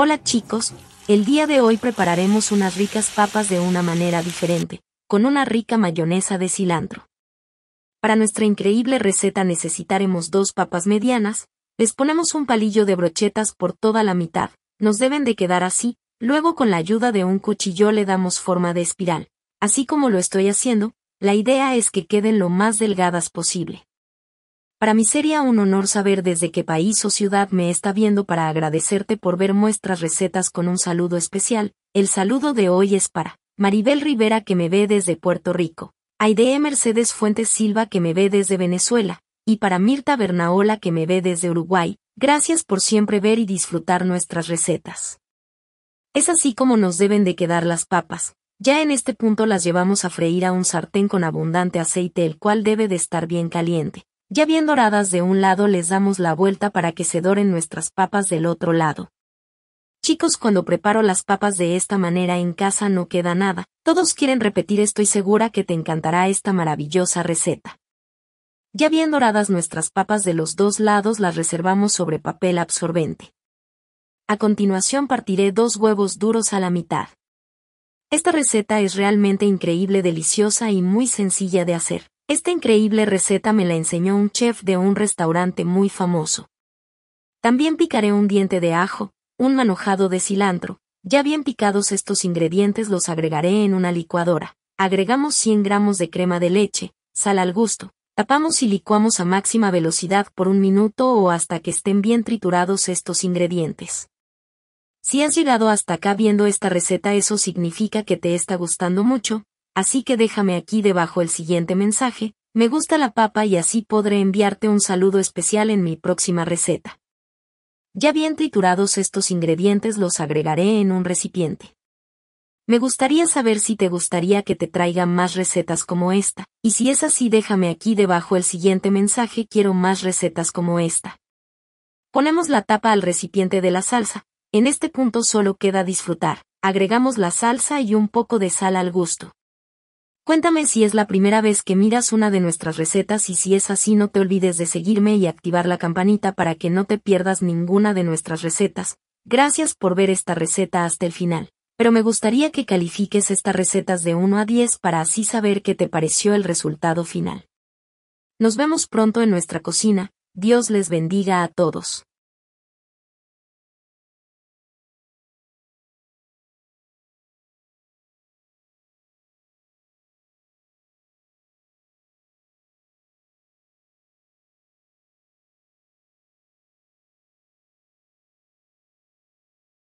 Hola chicos, el día de hoy prepararemos unas ricas papas de una manera diferente, con una rica mayonesa de cilantro. Para nuestra increíble receta necesitaremos dos papas medianas, les ponemos un palillo de brochetas por toda la mitad, nos deben de quedar así, luego con la ayuda de un cuchillo le damos forma de espiral, así como lo estoy haciendo, la idea es que queden lo más delgadas posible. Para mí sería un honor saber desde qué país o ciudad me está viendo para agradecerte por ver nuestras recetas con un saludo especial. El saludo de hoy es para Maribel Rivera que me ve desde Puerto Rico, Aidee Mercedes Fuentes Silva que me ve desde Venezuela, y para Mirta Bernaola que me ve desde Uruguay. Gracias por siempre ver y disfrutar nuestras recetas. Es así como nos deben de quedar las papas. Ya en este punto las llevamos a freír a un sartén con abundante aceite el cual debe de estar bien caliente. Ya bien doradas de un lado les damos la vuelta para que se doren nuestras papas del otro lado. Chicos, cuando preparo las papas de esta manera en casa no queda nada, todos quieren repetir estoy segura que te encantará esta maravillosa receta. Ya bien doradas nuestras papas de los dos lados las reservamos sobre papel absorbente. A continuación partiré dos huevos duros a la mitad. Esta receta es realmente increíble, deliciosa y muy sencilla de hacer. Esta increíble receta me la enseñó un chef de un restaurante muy famoso. También picaré un diente de ajo, un manojado de cilantro, ya bien picados estos ingredientes los agregaré en una licuadora. Agregamos 100 gramos de crema de leche, sal al gusto, tapamos y licuamos a máxima velocidad por un minuto o hasta que estén bien triturados estos ingredientes. Si has llegado hasta acá viendo esta receta eso significa que te está gustando mucho, así que déjame aquí debajo el siguiente mensaje, me gusta la papa y así podré enviarte un saludo especial en mi próxima receta. Ya bien triturados estos ingredientes los agregaré en un recipiente. Me gustaría saber si te gustaría que te traiga más recetas como esta, y si es así déjame aquí debajo el siguiente mensaje quiero más recetas como esta. Ponemos la tapa al recipiente de la salsa, en este punto solo queda disfrutar, agregamos la salsa y un poco de sal al gusto. Cuéntame si es la primera vez que miras una de nuestras recetas y si es así no te olvides de seguirme y activar la campanita para que no te pierdas ninguna de nuestras recetas. Gracias por ver esta receta hasta el final. Pero me gustaría que califiques estas recetas de 1 a 10 para así saber qué te pareció el resultado final. Nos vemos pronto en nuestra cocina, Dios les bendiga a todos.